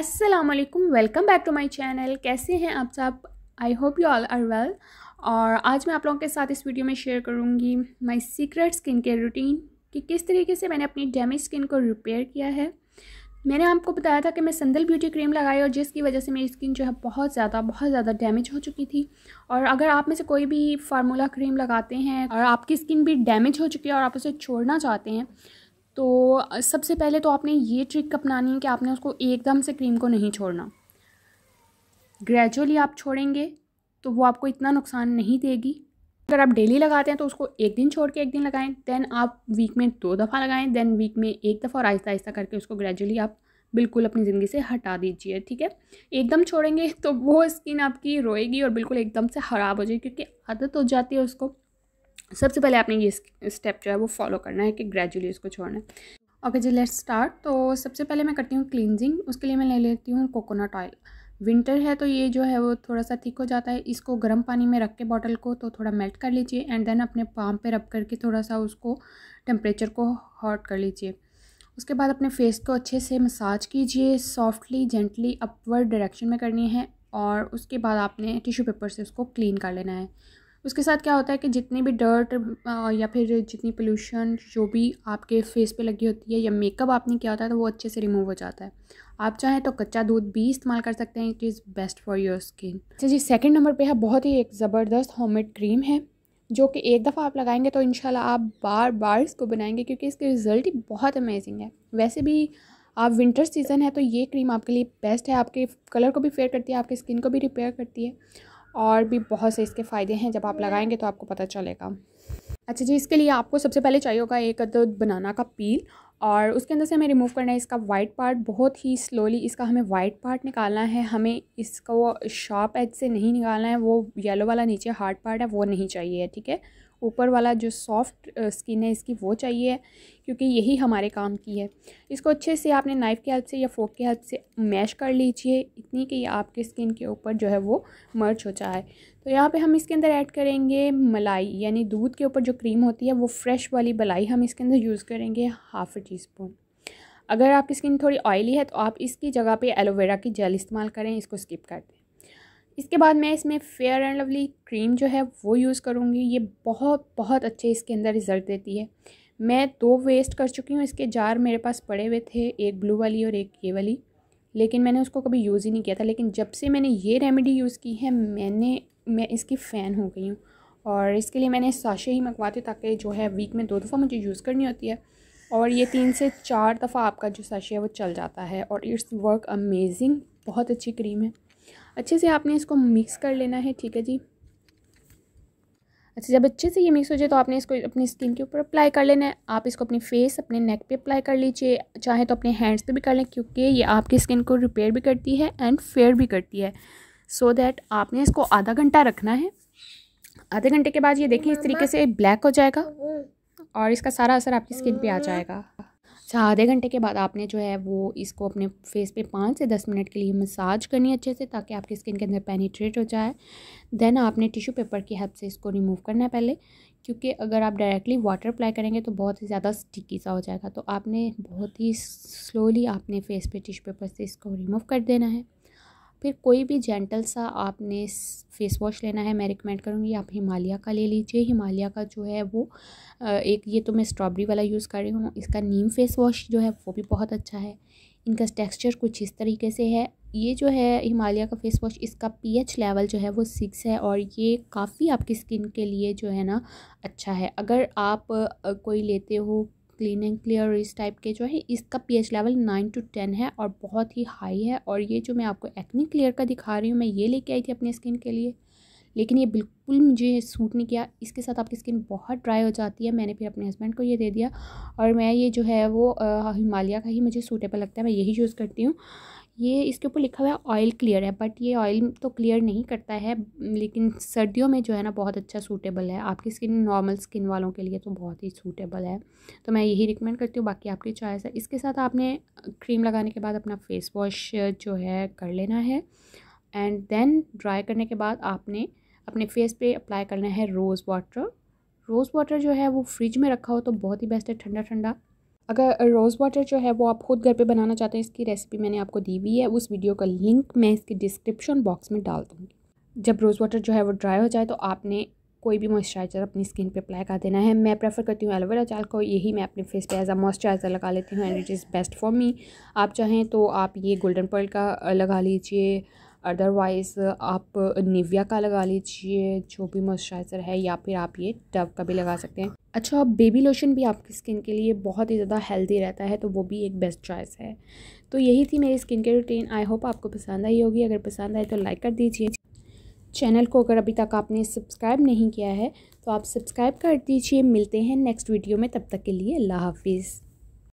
अस्सलाम welcome back to my channel कैसे हैं आप सब I hope you all are well और आज मैं आप लोगों के साथ इस वीडियो में शेयर करूंगी my secret skin care routine कि किस तरीके से मैंने अपनी डैमेज स्किन को रिपेयर किया है मैंने आपको बताया था कि मैं संदल ब्यूटी क्रीम लगाई और जिसकी वजह से मेरी स्किन जो है बहुत ज़्यादा बहुत ज़्यादा डैमेज हो चुकी थी और अगर आप में से कोई भी फार्मूला क्रीम लगाते हैं और आपकी स्किन भी डैमेज हो चुकी है और आप उसे छोड़ना चाहते हैं तो सबसे पहले तो आपने ये ट्रिक अपनानी है कि आपने उसको एकदम से क्रीम को नहीं छोड़ना ग्रेजुअली आप छोड़ेंगे तो वो आपको इतना नुकसान नहीं देगी अगर आप डेली लगाते हैं तो उसको एक दिन छोड़ के एक दिन लगाएं देन आप वीक में दो दफ़ा लगाएं देन वीक में एक दफ़ा और आहिस्ता आहिस्ता करके उसको ग्रेजुअली आप बिल्कुल अपनी ज़िंदगी से हटा दीजिए ठीक है एकदम छोड़ेंगे तो वो स्किन आपकी रोएगी और बिल्कुल एकदम से ख़राब हो जाएगी क्योंकि आदत हो जाती है उसको सबसे पहले आपने ये स्टेप जो है वो फॉलो करना है कि ग्रेजुअली इसको छोड़ना है ओके जी लेट्स स्टार्ट तो सबसे पहले मैं करती हूँ क्लिनजिंग उसके लिए मैं ले लेती हूँ कोकोनट ऑयल विंटर है तो ये जो है वो थोड़ा सा थिक हो जाता है इसको गर्म पानी में रख के बॉटल को तो थोड़ा मेल्ट कर लीजिए एंड देन अपने पाम पे रब करके थोड़ा सा उसको टेम्परेचर को हॉट कर लीजिए उसके बाद अपने फेस को अच्छे से मसाज कीजिए सॉफ्टली जेंटली अपवर्ड डायरेक्शन में करनी है और उसके बाद आपने टिश्यू पेपर से उसको क्लीन कर लेना है उसके साथ क्या होता है कि जितनी भी डर्ट या फिर जितनी पोल्यूशन जो भी आपके फेस पे लगी होती है या मेकअप आपने किया होता है तो वो अच्छे से रिमूव हो जाता है आप चाहें तो कच्चा दूध भी इस्तेमाल कर सकते हैं it is best for your skin अच्छा जी सेकेंड नंबर पर है बहुत ही एक ज़बरदस्त होम क्रीम है जो कि एक दफ़ा आप लगाएंगे तो इन आप बार बार इसको बनाएंगे क्योंकि इसके रिज़ल्ट ही बहुत अमेजिंग है वैसे भी आप विंटर सीज़न है तो ये क्रीम आपके लिए बेस्ट है आपके कलर को भी फेयर करती है आपके स्किन को भी रिपेयर करती है और भी बहुत से इसके फ़ायदे हैं जब आप लगाएंगे तो आपको पता चलेगा अच्छा जी इसके लिए आपको सबसे पहले चाहिए होगा एक अदद तो बनाना का पील और उसके अंदर से हमें रिमूव करना है इसका वाइट पार्ट बहुत ही स्लोली इसका हमें वाइट पार्ट निकालना है हमें इसको शार्प एज से नहीं निकालना है वो येलो वाला नीचे हार्ड पार्ट है वो नहीं चाहिए ठीक है ऊपर वाला जो सॉफ्ट स्किन है इसकी वो चाहिए क्योंकि यही हमारे काम की है इसको अच्छे से आपने नाइफ़ की हेल्प से या फोक की हेल्प से मैश कर लीजिए इतनी कि आपके स्किन के ऊपर जो है वो मर्च हो जाए तो यहाँ पे हम इसके अंदर ऐड करेंगे मलाई यानी दूध के ऊपर जो क्रीम होती है वो फ्रेश वाली मलाई हम इसके अंदर यूज़ करेंगे हाफ़ टी स्पून अगर आपकी स्किन थोड़ी ऑयली है तो आप इसकी जगह पर एलोवेरा की जेल इस्तेमाल करें इसको स्किप कर दें इसके बाद मैं इसमें फेयर एंड लवली क्रीम जो है वो यूज़ करूँगी ये बहुत बहुत अच्छे इसके अंदर रिज़ल्ट देती है मैं दो वेस्ट कर चुकी हूँ इसके जार मेरे पास पड़े हुए थे एक ब्लू वाली और एक ये वाली लेकिन मैंने उसको कभी यूज़ ही नहीं किया था लेकिन जब से मैंने ये रेमेडी यूज़ की है मैंने मैं इसकी फ़ैन हो गई हूँ और इसके लिए मैंने साशे ही मंगवाते ताकि जो है वीक में दो दफ़ा मुझे यूज़ करनी होती है और ये तीन से चार दफ़ा आपका जो साशे है वो चल जाता है और इट्स वर्क अमेजिंग बहुत अच्छी क्रीम है अच्छे से आपने इसको मिक्स कर लेना है ठीक है जी अच्छा जब अच्छे से ये मिक्स हो जाए तो आपने इसको अपनी स्किन के ऊपर अप्लाई कर लेना है आप इसको अपने फेस अपने नेक पे अप्लाई कर लीजिए चाहे तो अपने हैंड्स पे भी कर लें क्योंकि ये आपकी स्किन को रिपेयर भी करती है एंड फेयर भी करती है सो so दैट आपने इसको आधा घंटा रखना है आधे घंटे के बाद ये देखें इस तरीके से ब्लैक हो जाएगा और इसका सारा असर आपकी स्किन पर आ जाएगा आधे घंटे के बाद आपने जो है वो इसको अपने फेस पे पाँच से दस मिनट के लिए मसाज करनी अच्छे से ताकि आपकी स्किन के अंदर पेनीट्रेट हो जाए देन आपने टिश्यू पेपर की हेल्प से इसको रिमूव करना है पहले क्योंकि अगर आप डायरेक्टली वाटर अप्लाई करेंगे तो बहुत ही ज़्यादा स्टिकी सा हो जाएगा तो आपने बहुत ही स्लोली आपने फेस पे टिश्यू पेपर से इसको रिमूव कर देना है फिर कोई भी जेंटल सा आपने फेस वॉश लेना है मैं रिकमेंड करूँगी आप हिमालय का ले लीजिए हिमालय का जो है वो एक ये तो मैं स्ट्रॉबेरी वाला यूज़ कर रही हूँ इसका नीम फेस वॉश जो है वो भी बहुत अच्छा है इनका टेक्सचर कुछ इस तरीके से है ये जो है हिमालय का फेस वॉश इसका पीएच लेवल जो है वो सिक्स है और ये काफ़ी आपकी स्किन के लिए जो है ना अच्छा है अगर आप कोई लेते हो क्लीन एंड क्लियर इस टाइप के जो है इसका pH level nine to ten है और बहुत ही हाई है और ये जो मैं आपको एक्नी क्लियर का दिखा रही हूँ मैं ये लेके आई थी अपनी स्किन के लिए लेकिन ये बिल्कुल मुझे सूट नहीं किया इसके साथ आपकी स्किन बहुत ड्राई हो जाती है मैंने फिर अपने हस्बैंड को ये दे दिया और मैं ये जो है वो हिमालय का ही मुझे सूटेबल लगता है मैं यही यूज़ करती हूँ ये इसके ऊपर लिखा हुआ है ऑयल क्लियर है बट ये ऑयल तो क्लियर नहीं करता है लेकिन सर्दियों में जो है ना बहुत अच्छा सूटेबल है आपकी स्किन नॉर्मल स्किन वालों के लिए तो बहुत ही सूटेबल है तो मैं यही रिकमेंड करती हूँ बाकी आपकी चॉइस है इसके साथ आपने क्रीम लगाने के बाद अपना फेस वॉश जो है कर लेना है एंड देन ड्राई करने के बाद आपने अपने फेस पर अप्लाई करना है रोज़ वाटर रोज़ वाटर जो है वो फ्रिज में रखा हो तो बहुत ही बेस्ट है ठंडा ठंडा अगर रोज़ वाटर जो है वो आप खुद घर पे बनाना चाहते हैं इसकी रेसिपी मैंने आपको दी हुई है उस वीडियो का लिंक मैं इसके डिस्क्रिप्शन बॉक्स में डाल दूँगी जब रोज़ वाटर जो है वो ड्राई हो जाए तो आपने कोई भी मॉइस्चराइज़र अपनी स्किन पे अप्लाई कर देना है मैं प्रेफर करती हूँ एलोवेरा जेल को यही मैं अपने फेस पे एज अ मॉइस्चराइज़र लगा लेती हूँ and it is best for me आप चाहें तो आप ये गोल्डन पर्ल का लगा लीजिए अदरवाइज़ आप निविया का लगा लीजिए जो भी मॉइस्चराइज़र है या फिर आप ये डव का भी लगा सकते हैं अच्छा बेबी लोशन भी आपकी स्किन के लिए बहुत ही ज़्यादा हेल्दी रहता है तो वो भी एक बेस्ट चॉइस है तो यही थी मेरी skin care routine I hope आपको पसंद आई होगी अगर पसंद आए तो लाइक कर दीजिए चैनल को अगर अभी तक आपने सब्सक्राइब नहीं किया है तो आप सब्सक्राइब कर दीजिए मिलते हैं नेक्स्ट वीडियो में तब तक के लिए अल्लाह हाफिज़